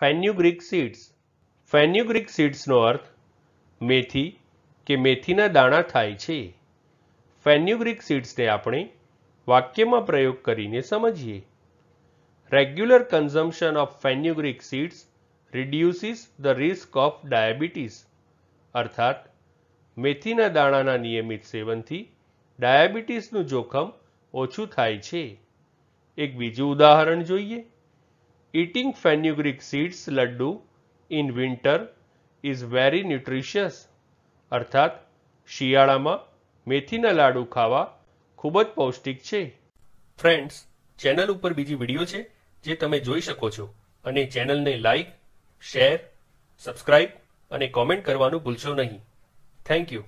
ફેન્યુગ્રીક seeds ફેન્યુગ્રીક સીડ્સનો અર્થ મેથી કે મેથીના દાણા થાય છે ફેન્યુગ્રીક સીડ્સને આપણે વાક્યમાં પ્રયોગ કરીને સમજીએ regular consumption of fenugreek seeds reduces the risk of diabetes અર્થાત મેથીના દાણાના નિયમિત સેવનથી ડાયાબિટીસનું જોખમ ઓછું થાય છે એક બીજું ઉદાહરણ જોઈએ Eating fenugreek seeds laddu in winter is very nutritious. અર્થાત શિયાળામાં મેથીના લાડુ ખાવા ખૂબ જ પૌષ્ટિક છે ફ્રેન્ડ્સ ચેનલ ઉપર બીજી વિડીયો છે જે તમે જોઈ શકો છો અને ચેનલને લાઈક શેર સબસ્ક્રાઇબ અને કોમેન્ટ કરવાનું ભૂલશો નહીં થેન્ક યુ